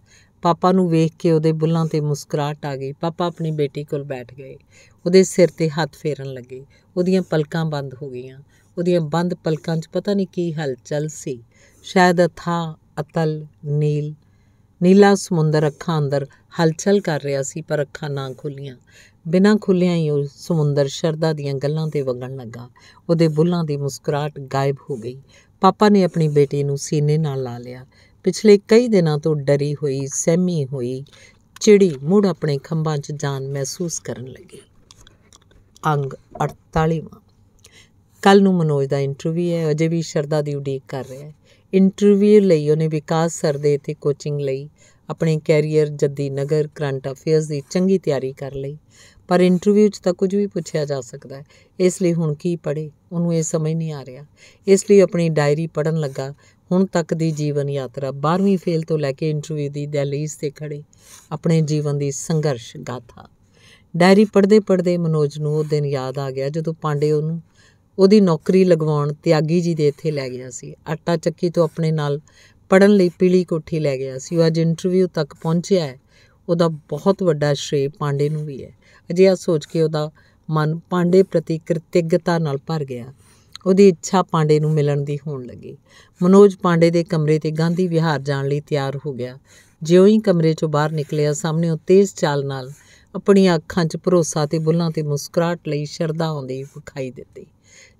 ਪਾਪਾ ਨੂੰ ਵੇਖ ਕੇ ਉਹਦੇ ਬੁੱਲਾਂ ਤੇ ਮੁਸਕਰਾਟ ਆ ਗਈ ਪਾਪਾ ਆਪਣੀ ਬੇਟੀ ਕੋਲ ਬੈਠ ਗਏ ਉਹਦੇ ਸਿਰ ਤੇ ਹੱਥ ਫੇਰਨ ਲੱਗੇ ਉਹਦੀਆਂ ਪਲਕਾਂ ਬੰਦ ਹੋ ਗਈਆਂ ਉਹਦੀਆਂ ਬੰਦ ਪਲਕਾਂ 'ਚ ਪਤਾ ਨਹੀਂ ਕੀ ਹਲਚਲ ਸੀ ਸ਼ਾਇਦ ਅਥਾ ਅਤਲ ਨੀਲ ਨੀਲਾ ਸਮੁੰਦਰ ਅੱਖਾਂ ਅੰਦਰ ਹਲਚਲ ਕਰ ਰਿਹਾ ਸੀ ਪਰ ਅੱਖਾਂ ਨਾ ਖੁੱਲੀਆਂ ਬਿਨਾਂ ਖੁੱਲਿਆਂ ਹੀ ਉਹ ਸਮੁੰਦਰ ਸ਼ਰਦਾ ਦੀਆਂ ਗੱਲਾਂ ਤੇ ਵਗਣ ਲੱਗਾ ਉਹਦੇ ਬੁੱਲਾਂ ਦੀ ਮੁਸਕਰਾਟ ਗਾਇਬ ਹੋ ਗਈ ਪਾਪਾ ਨੇ ਆਪਣੀ ਬੇਟੀ ਨੂੰ ਸੀਨੇ ਨਾਲ ਲਾ ਲਿਆ ਪਿਛਲੇ ਕਈ ਦਿਨਾਂ ਤੋਂ ਡਰੀ ਹੋਈ ਸਹਿਮੀ ਹੋਈ ਚਿੜੀ ਮੁੜ ਆਪਣੇ ਖੰਭਾਂ 'ਚ ਜਾਨ ਮਹਿਸੂਸ ਕਰਨ ਲੱਗੀ ਅੰਗ 48 ਕੱਲ ਨੂੰ ਮਨੋਜ ਦਾ ਇੰਟਰਵਿਊ ਹੈ ਅਜੇ ਵੀ ਸ਼ਰਦਾ ਦੀ ਉਡੀਕ ਕਰ ਰਿਹਾ ਹੈ ਇੰਟਰਵਿਊ ਲਈ ਉਹਨੇ ਵਿਕਾਸ ਸਰ ਦੇ ਤੇ ਕੋਚਿੰਗ ਲਈ ਆਪਣੇ ਕੈਰੀਅਰ ਜੱਦੀ ਨਗਰ ਕਰੰਟ ਅਫੇਅਰਸ ਦੀ ਚੰਗੀ ਤਿਆਰੀ ਕਰ ਲਈ ਪਰ ਇੰਟਰਵਿਊ 'ਚ ਤਾਂ ਕੁਝ ਵੀ ਪੁੱਛਿਆ ਜਾ ਸਕਦਾ ਹੈ ਇਸ ਲਈ ਹੁਣ ਕੀ ਪੜੇ ਉਹਨੂੰ ਇਹ ਸਮਝ ਨਹੀਂ ਆ ਰਿਹਾ ਇਸ ਲਈ ਆਪਣੀ ਡਾਇਰੀ ਪੜਨ ਲੱਗਾ ਹੁਣ ਤੱਕ ਦੀ ਜੀਵਨ ਯਾਤਰਾ 12ਵੀਂ ਫੇਲ ਤੋਂ ਲੈ ਕੇ ਇੰਟਰਵਿਊ ਦੀ ਦਹਿਲੀਜ਼ ਤੇ ਖੜੇ ਆਪਣੇ ਜੀਵਨ ਦੀ ਸੰਘਰਸ਼ ਗਾਥਾ ਡਾਇਰੀ ਪੜਦੇ ਪੜਦੇ ਮਨੋਜ ਨੂੰ ਉਹ ਦਿਨ ਯਾਦ ਆ ਗਿਆ ਜਦੋਂ ਪਾਂਡੇ ਉਹਨੂੰ ਉਹਦੀ ਨੌਕਰੀ ਲਗਵਾਉਣ ਤਿਆਗੀ ਜੀ ਦੇ ਇੱਥੇ ਲੈ ਗਿਆ ਸੀ ਆਟਾ ਚੱਕੀ ਤੋਂ ਆਪਣੇ ਨਾਲ ਪੜਨ ਲਈ ਪੀਲੀ ਕੋਠੀ ਲੈ ਗਿਆ ਸੀ ਉਹ ਅੱਜ ਇੰਟਰਵਿਊ ਤੱਕ ਪਹੁੰਚਿਆ ਹੈ ਉਹਦਾ ਬਹੁਤ ਵੱਡਾ ਸ਼੍ਰੇ ਪਾਂਡੇ ਨੂੰ ਵੀ ਹੈ ਆ ਸੋਚ ਕੇ ਉਹਦਾ ਮਨ ਪਾਂਡੇ ਪ੍ਰਤੀ ਕਿਰਤਿਗਤਾ ਨਾਲ ਭਰ ਗਿਆ ਉਹਦੀ ਇੱਛਾ ਪਾਂਡੇ ਨੂੰ ਮਿਲਣ ਦੀ ਹੋਣ ਲੱਗੀ ਮਨੋਜ ਪਾਂਡੇ ਦੇ ਕਮਰੇ ਤੇ ਗਾਂਧੀ ਵਿਹਾਰ ਜਾਣ ਲਈ ਤਿਆਰ ਹੋ ਗਿਆ ਜਿਉਂ ਹੀ ਕਮਰੇ ਚੋਂ ਬਾਹਰ ਨਿਕਲਿਆ ਸਾਹਮਣੇ ਉਹ ਤੇਜ਼ ਚਾਲ ਨਾਲ ਆਪਣੀਆਂ ਅੱਖਾਂ 'ਚ ਭਰੋਸਾ ਤੇ ਬੁੱਲਾਂ ਤੇ ਮੁਸਕਰਾਟ ਲਈ ਸ਼ਰਧਾ ਆਉਂਦੀ ਵਿਖਾਈ ਦਿੱਤੀ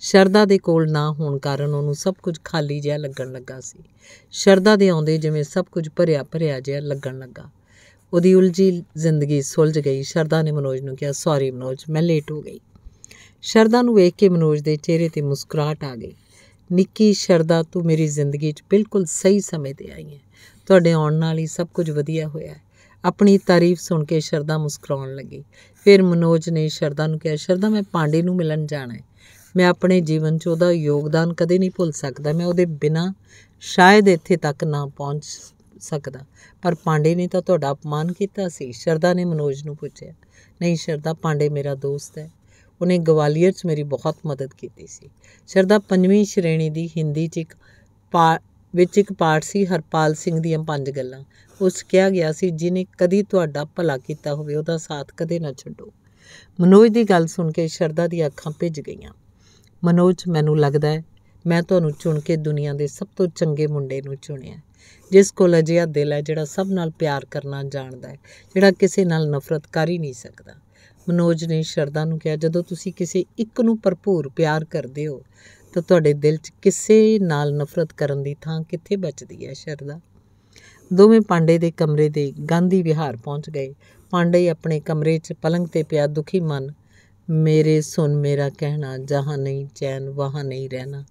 ਸ਼ਰਦਾ ਦੇ ਕੋਲ ਨਾ ਹੋਣ ਕਾਰਨ ਉਹਨੂੰ ਸਭ ਕੁਝ ਖਾਲੀ ਜਿਹਾ ਲੱਗਣ ਲੱਗਾ ਸੀ ਸ਼ਰਦਾ ਦੇ ਆਉਂਦੇ ਜਿਵੇਂ ਸਭ ਕੁਝ ਭਰਿਆ ਭਰਿਆ ਜਿਹਾ ਲੱਗਣ ਲੱਗਾ ਉਹਦੀ ਉਲਝੀ ਜ਼ਿੰਦਗੀ ਸੁਲਝ ਗਈ ਸ਼ਰਦਾ ਨੇ ਮਨੋਜ ਨੂੰ ਕਿਹਾ ਸੌਰੀ ਮਨੋਜ ਮੈਂ ਲੇਟ ਹੋ ਗਈ ਸ਼ਰਦਾ ਨੂੰ ਵੇਖ ਕੇ ਮਨੋਜ ਦੇ ਚਿਹਰੇ ਤੇ ਮੁਸਕਰਾਹਟ ਆ ਗਈ ਨਿੱਕੀ ਸ਼ਰਦਾ ਤੂੰ ਮੇਰੀ ਜ਼ਿੰਦਗੀ 'ਚ ਬਿਲਕੁਲ ਸਹੀ ਸਮੇਂ ਤੇ ਆਈ ਹੈ ਤੁਹਾਡੇ ਆਉਣ ਨਾਲ ਹੀ ਸਭ ਕੁਝ ਵਧੀਆ ਹੋਇਆ ਆਪਣੀ ਤਾਰੀਫ ਸੁਣ ਕੇ ਸ਼ਰਦਾ ਮੁਸਕਰਾਉਣ ਲੱਗੀ ਫਿਰ ਮਨੋਜ ਨੇ ਸ਼ਰਦਾ ਨੂੰ ਕਿਹਾ ਸ਼ਰਦਾ ਮੈਂ ਪਾਂਡੇ ਨੂੰ ਮਿਲਣ ਜਾਣਾ ਹੈ ਮੈਂ ਆਪਣੇ ਜੀਵਨ 'ਚ ਉਹਦਾ ਯੋਗਦਾਨ ਕਦੇ ਨਹੀਂ ਭੁੱਲ ਸਕਦਾ ਮੈਂ ਉਹਦੇ ਬਿਨਾ ਸ਼ਾਇਦ ਇੱਥੇ ਤੱਕ ਨਾ ਪਹੁੰਚ ਸਕਦਾ ਪਰ ਪਾਂਡੇ ਨੇ ਤਾਂ ਤੁਹਾਡਾ ਅਪਮਾਨ ਕੀਤਾ ਸੀ ਸ਼ਰਦਾ ਨੇ ਮਨੋਜ ਨੂੰ ਪੁੱਛਿਆ ਨਹੀਂ ਸ਼ਰਦਾ ਪਾਂਡੇ ਮੇਰਾ ਦੋਸਤ ਹੈ ਉਹਨੇ ਗਵਾਲੀਅਰ 'ਚ ਮੇਰੀ ਬਹੁਤ ਮਦਦ ਕੀਤੀ ਸੀ ਸ਼ਰਦਾ ਪੰਜਵੀਂ ਸ਼੍ਰੇਣੀ ਦੀ ਹਿੰਦੀ 'ਚ ਇੱਕ ਪਾ ਵਿੱਚ ਇੱਕ ਪਾਠ ਸੀ ਹਰਪਾਲ ਸਿੰਘ ਦੀਆਂ ਪੰਜ ਗੱਲਾਂ ਉਸ ਕਿਹਾ ਗਿਆ ਸੀ ਜਿਨੇ ਕਦੀ ਤੁਹਾਡਾ ਭਲਾ ਕੀਤਾ ਹੋਵੇ ਉਹਦਾ ਸਾਥ ਕਦੇ ਨਾ ਛੱਡੋ ਮਨੋਜ ਦੀ ਗੱਲ ਸੁਣ ਕੇ ਸ਼ਰਦਾ ਦੀ ਅੱਖਾਂ ਭਿੱਜ ਗਈਆਂ ਮਨੋਜ ਮੈਨੂੰ ਲੱਗਦਾ ਹੈ ਮੈਂ ਤੁਹਾਨੂੰ ਚੁਣ ਕੇ ਦੁਨੀਆ ਦੇ ਸਭ ਤੋਂ ਚੰਗੇ ਮੁੰਡੇ ਨੂੰ ਚੁਣਿਆ ਜਿਸ ਕੋਲ ਅਜਿਹਾ ਦਿਲ ਹੈ ਜਿਹੜਾ ਸਭ ਨਾਲ ਪਿਆਰ ਕਰਨਾ ਜਾਣਦਾ ਹੈ ਜਿਹੜਾ ਕਿਸੇ ਨਾਲ ਨਫ਼ਰਤ ਕਰ ਹੀ ਨਹੀਂ ਸਕਦਾ ਮਨੋਜ ਨੇ ਸ਼ਰਦਾ ਨੂੰ ਕਿਹਾ ਜਦੋਂ ਤੁਸੀਂ ਕਿਸੇ ਇੱਕ ਨੂੰ ਭਰਪੂਰ ਪਿਆਰ ਕਰਦੇ ਹੋ ਤਾਂ ਤੁਹਾਡੇ ਦਿਲ 'ਚ ਕਿਸੇ ਨਾਲ ਨਫ਼ਰਤ ਕਰਨ ਦੀ ਥਾਂ ਕਿੱਥੇ ਬਚਦੀ ਹੈ ਸ਼ਰਦਾ ਦੋਵੇਂ ਪਾਂਡੇ ਦੇ ਕਮਰੇ ਦੇ ਗਾਂਧੀ ਵਿਹਾਰ ਪਹੁੰਚ ਗਏ ਪਾਂਡੇ ਆਪਣੇ ਕਮਰੇ 'ਚ ਪਲੰਗ ਤੇ ਪਿਆ ਦੁਖੀ ਮਨ ਮੇਰੇ ਸੁਣ ਮੇਰਾ ਕਹਿਣਾ ਜਹਾਂ ਨਹੀਂ ਚੈਨ ਵਹਾਂ ਨਹੀਂ ਰਹਿਣਾ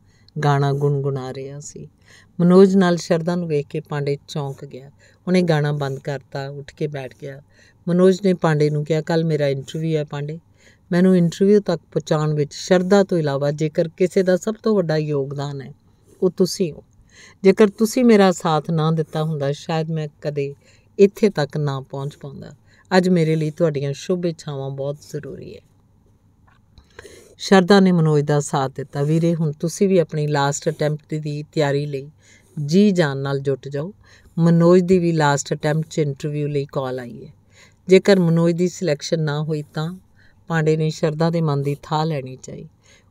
ਗਾਣਾ ਗੁੰਗੁਣਾ ਰਿਹਾ ਸੀ ਮਨੋਜ ਨਾਲ ਸ਼ਰਦਾ ਨੂੰ ਵੇਖ ਕੇ ਪਾਂਡੇ ਚੌਂਕ ਗਿਆ ਉਹਨੇ ਗਾਣਾ ਬੰਦ ਕਰਤਾ ਉੱਠ ਕੇ ਬੈਠ ਗਿਆ ਮਨੋਜ ਨੇ ਪਾਂਡੇ ਨੂੰ ਕਿਹਾ ਕੱਲ ਮੇਰਾ ਇੰਟਰਵਿਊ ਹੈ ਪਾਂਡੇ ਮੈਨੂੰ ਇੰਟਰਵਿਊ ਤੱਕ ਪਹੁੰਚਾਉਣ ਵਿੱਚ ਸ਼ਰਦਾ ਤੋਂ ਇਲਾਵਾ ਜੇਕਰ ਕਿਸੇ ਦਾ ਸਭ ਤੋਂ ਵੱਡਾ ਯੋਗਦਾਨ ਹੈ ਉਹ ਤੁਸੀਂ ਹੋ ਜੇਕਰ ਤੁਸੀਂ ਮੇਰਾ ਸਾਥ ਨਾ ਦਿੱਤਾ ਹੁੰਦਾ ਸ਼ਾਇਦ ਮੈਂ ਕਦੇ ਇੱਥੇ ਤੱਕ ਨਾ ਪਹੁੰਚ ਪਾਉਂਦਾ ਅੱਜ ਮੇਰੇ ਲਈ ਤੁਹਾਡੀਆਂ ਸ਼ੁਭੇਚਾਵਾਂ ਬਹੁਤ ਜ਼ਰੂਰੀ ਹੈ ਸ਼ਰਦਾ ਨੇ ਮਨੋਜ ਦਾ ਸਾਥ ਦਿੱਤਾ ਵੀਰੇ ਹੁਣ ਤੁਸੀਂ ਵੀ ਆਪਣੀ ਲਾਸਟ ਅਟੈਂਪਟ ਦੀ ਤਿਆਰੀ ਲਈ ਜੀ ਜਾਨ ਨਾਲ ਜੁਟ ਜਾਓ ਮਨੋਜ ਦੀ ਵੀ ਲਾਸਟ ਅਟੈਂਪਟ 'ਚ ਇੰਟਰਵਿਊ ਲਈ ਕਾਲ ਆਈ ਹੈ ਜੇਕਰ ਮਨੋਜ ਦੀ ਸਿਲੈਕਸ਼ਨ ਨਾ ਹੋਈ ਤਾਂ ਪਾਂਡੇ ਨੇ ਸ਼ਰਦਾ ਦੇ ਮਨ ਦੀ ਥਾ ਲੈਣੀ ਚਾਹੀ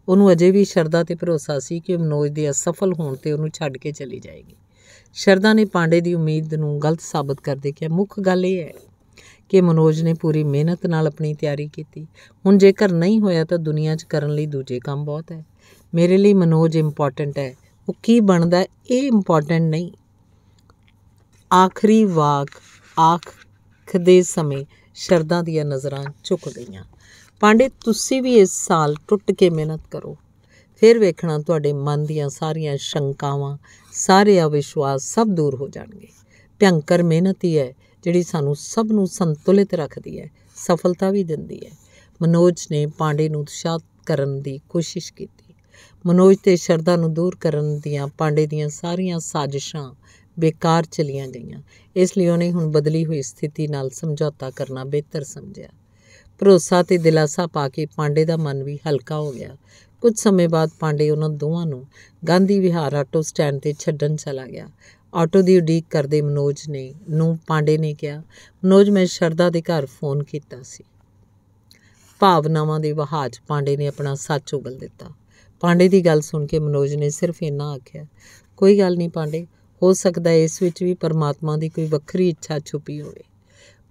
ਉਹਨੂੰ ਅਜੇ ਵੀ ਸ਼ਰਦਾ ਤੇ ਭਰੋਸਾ ਸੀ ਕਿ ਮਨੋਜ ਦੇ ਅਸਫਲ ਹੋਣ ਤੇ ਉਹਨੂੰ ਛੱਡ ਕੇ ਚਲੀ ਜਾਏਗੀ ਸ਼ਰਦਾ ਨੇ ਪਾਂਡੇ ਦੀ ਉਮੀਦ ਨੂੰ ਗਲਤ ਸਾਬਤ ਕਰਦੇ ਕਿਹਾ ਮੁੱਖ ਗੱਲ ਇਹ ਹੈ ਕਿ ਮਨੋਜ ਨੇ ਪੂਰੀ ਮਿਹਨਤ ਨਾਲ ਆਪਣੀ ਤਿਆਰੀ ਕੀਤੀ ਹੁਣ ਜੇਕਰ ਨਹੀਂ ਹੋਇਆ ਤਾਂ ਦੁਨੀਆ 'ਚ ਕਰਨ ਲਈ ਦੂਜੇ ਕੰਮ ਬਹੁਤ ਹੈ ਮੇਰੇ ਲਈ ਮਨੋਜ ਇੰਪੋਰਟੈਂਟ ਹੈ ਉਹ ਕੀ ਬਣਦਾ ਇਹ ਇੰਪੋਰਟੈਂਟ ਨਹੀਂ ਆਖਰੀ ਵਾਕ ਆਖ ਦੇ ਸਮੇਂ ਸ਼ਰਦਾ ਦੀਆਂ ਨਜ਼ਰਾਂ ਝੁਕ ਗਈਆਂ ਪਾਂਡੇ ਤੁਸੀਂ ਵੀ ਇਸ ਸਾਲ ਟੁੱਟ ਕੇ ਮਿਹਨਤ ਕਰੋ ਫਿਰ ਵੇਖਣਾ ਤੁਹਾਡੇ ਮਨ ਦੀਆਂ ਸਾਰੀਆਂ ਸ਼ੰਕਾਵਾਂ ਸਾਰੇ ਅਵਿਸ਼ਵਾਸ ਸਭ ਦੂਰ ਹੋ ਜਾਣਗੇ ਭਿਆੰਕਰ ਮਿਹਨਤ ਹੀ ਹੈ ਜਿਹੜੀ ਸਾਨੂੰ ਸਭ ਨੂੰ ਸੰਤੁਲਿਤ ਰੱਖਦੀ ਹੈ ਸਫਲਤਾ ਵੀ ਦਿੰਦੀ ਹੈ ਮਨੋਜ ਨੇ ਪਾਂਡੇ ਨੂੰ ਉਤਸ਼ਾਹਤ ਕਰਨ ਦੀ ਕੋਸ਼ਿਸ਼ ਕੀਤੀ ਮਨੋਜ ਤੇ ਸ਼ਰਦਾ ਨੂੰ ਦੂਰ ਕਰਨ ਦੀਆਂ ਪਾਂਡੇ ਦੀਆਂ ਸਾਰੀਆਂ ਸਾਜ਼ਿਸ਼ਾਂ ਬੇਕਾਰ ਚਲੀਆਂ ਗਈਆਂ ਇਸ ਲਈ ਉਹਨੇ ਹੁਣ ਬਦਲੀ ਹੋਈ ਸਥਿਤੀ ਨਾਲ ਸਮਝੌਤਾ ਕਰਨਾ ਬਿਹਤਰ ਸਮਝਿਆ ਭਰੋਸਾ ਤੇ ਦਿਲਾਸਾ ਪਾ ਕੇ ਪਾਂਡੇ ਦਾ ਮਨ ਵੀ ਹਲਕਾ ਹੋ ਗਿਆ ਕੁਝ ਸਮੇਂ ਬਾਅਦ ਪਾਂਡੇ ਉਹਨਾਂ ਦੋਵਾਂ ਨੂੰ ਗਾਂਧੀ ਵਿਹਾਰ ਆਟੋ ਸਟੈਂਡ ਤੇ ਛੱਡਣ ਚਲਾ ਗਿਆ ਆਟੋ ਦੀ ਉਡੀਕ ਕਰਦੇ ਮਨੋਜ ਨੇ ਨੂੰ ਪਾਂਡੇ ਨੇ ਕਿਹਾ ਮਨੋਜ ਮੈਂ ਸ਼ਰਦਾ ਦੇ ਘਰ ਫੋਨ ਕੀਤਾ ਸੀ ਭਾਵਨਾਵਾਂ ਦੇ ਵਹਾਜ ਪਾਂਡੇ ਨੇ ਆਪਣਾ ਸੱਚ ਉਗਲ ਦਿੱਤਾ ਪਾਂਡੇ ਦੀ ਗੱਲ ਸੁਣ ਕੇ ਮਨੋਜ ਨੇ ਸਿਰਫ ਇੰਨਾ ਆਖਿਆ ਕੋਈ ਗੱਲ ਨਹੀਂ ਪਾਂਡੇ ਹੋ ਸਕਦਾ ਇਸ ਵਿੱਚ ਵੀ ਪਰਮਾਤਮਾ ਦੀ ਕੋਈ ਵੱਖਰੀ ਇੱਛਾ ਛੁਪੀ ਹੋਵੇ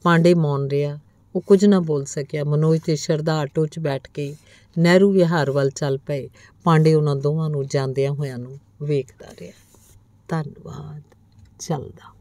ਪਾਂਡੇ ਮੌਨ ਰਿਹਾ ਉਹ ਕੁਝ ਨਾ ਬੋਲ ਸਕਿਆ ਮਨੋਜ ਤੇ ਸ਼ਰਦਾ ਆਟੋ 'ਚ ਬੈਠ ਕੇ ਨਹਿਰੂ ਵਿਹਾਰ ਵੱਲ ਚੱਲ ਪਏ ਪਾਂਡੇ ਉਹਨਾਂ ਦੋਵਾਂ ਨੂੰ ਜਾਂਦਿਆਂ ਹੋਇਆਂ ਨੂੰ ਵੇਖਦਾ ਰਿਹਾ ਧੰਨਵਾਦ ਚੱਲਦਾ